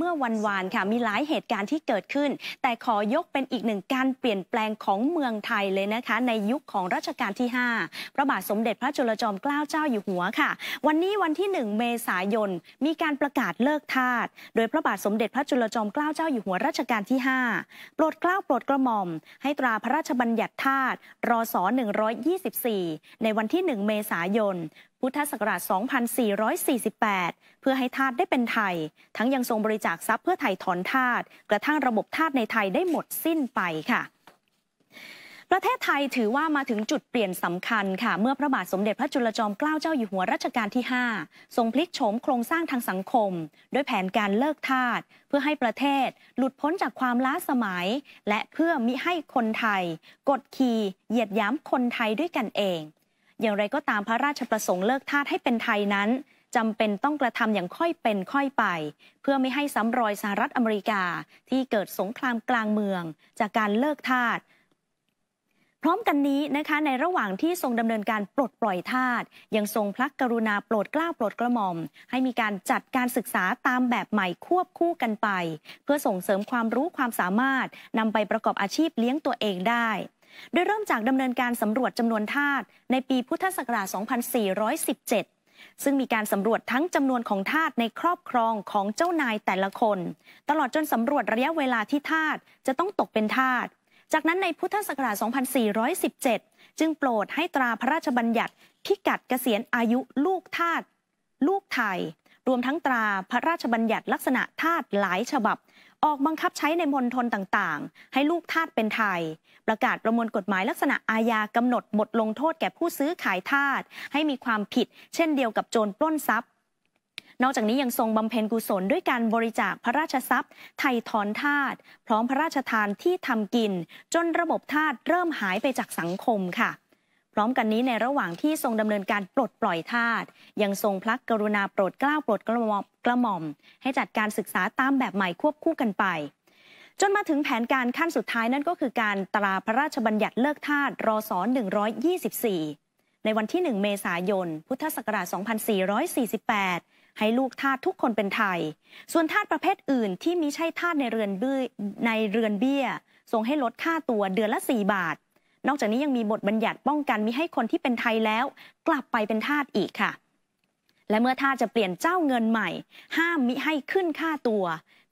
เมื่อวันวานค่ะมีหลายเหตุการณ์ที่เกิดขึ้น แต่ขอยกเป็นอีกหนึ่งการเปลี่ยนแปลงของเมืองไทยเลยนะคะในยุคของรัชกาลที่5พระบาทสมเด็จพระจุลจอมเกล้าเจ้าอยู่หัวค่ะ วันนี้วันที่ 1 เมษายนมีการประกาศเลิกทาสโดยพระบาทสมเด็จพระจุลจอมเกล้าเจ้าอยู่หัวรัชกาลที่ 5 โปรดเกล้าโปรดกระหม่อม ให้ตราพระราชบัญญัติทาสรศ124 ในวันที่ 1 เมษายนพุทธศักราช 2448 เพื่อให้ทาสได้เป็นไทย ทั้งยังทรงบริจาคทรัพย์เพื่อไถ่ถอนทาสกระทั่งระบบทาสในไทยได้หมดสิ้นไปค่ะ ประเทศไทยถือว่ามาถึงจุดเปลี่ยนสำคัญค่ะ เมื่อพระบาทสมเด็จพระจุลจอมเกล้าเจ้าอยู่หัวรัชกาลที่ 5 ทรงพลิกโฉมโครงสร้างทางสังคมด้วยแผนการเลิกทาสเพื่อให้ประเทศ หลุดพ้นจากความล้าสมัย และเพื่อมิให้คนไทยกดขี่เหยียดย้ำคนไทยด้วยกันเองอย่างไรก็ตามพระราชประสงค์เลิกทาสให้เป็นไทยนั้นจำเป็นต้องกระทำอย่างค่อยเป็นค่อยไป เพื่อไม่ให้ซ้ำรอยสหรัฐอเมริกาที่เกิดสงครามกลางเมือง จากการเลิกทาสพร้อมกันนี้นะคะในระหว่างที่ทรงดำเนินการปลดปล่อยทาสยังทรงพระกรุณาโปรดกล้าโปรดกระหม่อม ให้มีการจัดการศึกษาตามแบบใหม่ควบคู่กันไป เพื่อส่งเสริมความรู้ความสามารถ นำไปประกอบอาชีพเลี้ยงตัวเองได้โดยเริ่มจากดำเนินการสำรวจจำนวนธาตุในปีพุทธศักราช 2417 ซึ่งมีการสำรวจทั้งจำนวนของธาตุในครอบครองของเจ้านายแต่ละคน ตลอดจนสำรวจระยะเวลาที่ธาตุจะต้องตกเป็นธาตุจากนั้นในพุทธศักราช 2417 จึงโปรดให้ตราพระราชบัญญัติพิกัดเกษียณอายุลูกธาตุลูกไทยรวมทั้งตราพระราชบัญญัติลักษณะธาตุหลายฉบับ ออกบังคับใช้ในมณฑลต่างๆ ให้ลูกทาตเป็นไทย ประกาศประมวลกฎหมายลักษณะอาญากำหนดบทลงโทษแก่ผู้ซื้อขายทาตให้มีความผิด เช่นเดียวกับโจรปล้นทรัพย์นอกจากนี้ยังทรงบำเพ็ญกุศลด้วยการบริจาคพระราชทรัพย์ไทยถอนทาตพร้อมพระราชทานที่ทำกิน จนระบบทาตเริ่มหายไปจากสังคมค่ะพร้อมกันนี้ในระหว่างที่ทรงดำเนินการปลดปล่อยทาสยังทรงพระกรุณาโปรดเกล้าโปรดกระหม่อมกระหม่อม ให้จัดการศึกษาตามแบบใหม่ควบคู่กันไป จนมาถึงแผนการขั้นสุดท้ายนั่นก็คือการตราพระราชบัญญัติเลิกทาสรศ124 ในวันที่ 1 เมษายน พุทธศักราช 2448 ให้ลูกทาสทุกคนเป็นไทย ส่วนทาสประเภทอื่น ที่มิใช่ทาสในเรือนเบี้ยในเรือนเบี้ยทรงให้ลดค่าตัวเดือนละ4บาทนอกจากนี้ยังมีบทบัญญัติป้องกันมิให้คนที่เป็นไทยแล้ว กลับไปเป็นทาสอีกค่ะ และเมื่อทาาจะเปลี่ยนเจ้าเงินใหม่ ห้ามมิให้ขึ้นค่าตัว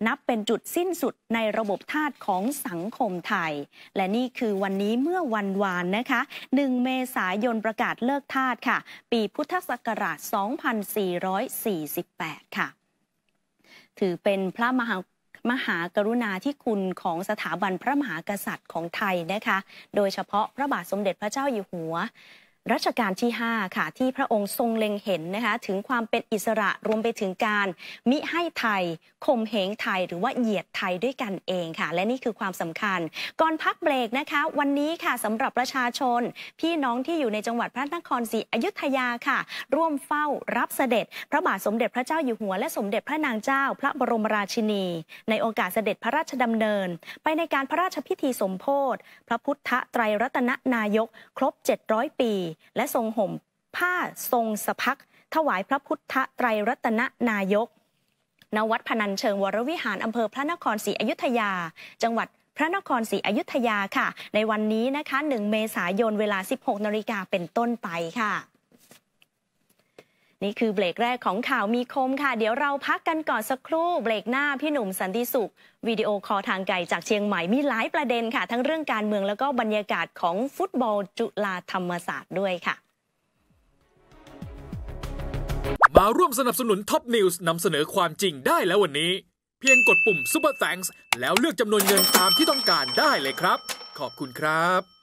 นับเป็นจุดสิ้นสุดในระบบทาสของสังคมไทย และนี่คือวันนี้เมื่อวันวานนะคะ 1 เมษายนประกาศเลิกทาสค่ะ ปีพุทธศักราช 2448 ค่ะ ถือเป็นพระมหามหากรุณาธิคุณของสถาบันพระมหากษัตริย์ของไทยนะคะ โดยเฉพาะพระบาทสมเด็จพระเจ้าอยู่หัวรัชกาลที่5ค่ะที่พระองค์ทรงเล็งเห็นนะคะถึงความเป็นอิสระรวมไปถึงการ มิให้ไทยข่มเหงไทย หรือว่าเหยียดไทยด้วยกันเองค่ะและนี่คือความสำคัญ ก่อนพักเบรกนะคะ วันนี้ค่ะสำหรับประชาชน พี่น้องที่อยู่ในจังหวัดพระนครศรีอยุธยาค่ะ ร่วมเฝ้ารับเสด็จ พระบาทสมเด็จพระเจ้าอยู่หัวและสมเด็จพระนางเจ้า พระบรมราชินี ในโอกาสเสด็จพระราชดำเนิน ไปในการพระราชพิธีสมโพธิพระพุทธไตรรัตนนายกครบ 700 ปีและทรงห่ม ผ้าทรงสพัก ถวายพระพุทธไตรรัตนนายกณวัดพนันเชิงวรวิหารอำเภอพระนครศรีอยุธยา จังหวัดพระนครศรีอยุธยาค่ะ ในวันนี้นะคะ1เมษายนเวลา 16นาฬิกาเป็นต้นไปค่ะนี่คือเบรกแรกของข่าวมีคมค่ะ เดี๋ยวเราพักกันก่อนสักครู่เบรกหน้าพี่หนุ่มสันติสุขวิดีโอคอทางไกลจากเชียงใหม่มีหลายประเด็นค่ะ ทั้งเรื่องการเมืองแล้วก็บรรยากาศของฟุตบอลจุฬาธรรมศาสตร์ด้วยค่ะมาร่วมสนับสนุนท็อปนิวส์นำเสนอความจริงได้แล้ววันนี้ เพียงกดปุ่มป u ปอร์แฟ n ส์แล้วเลือกจำนวนเงินตามที่ต้องการได้เลยครับ ขอบคุณครับ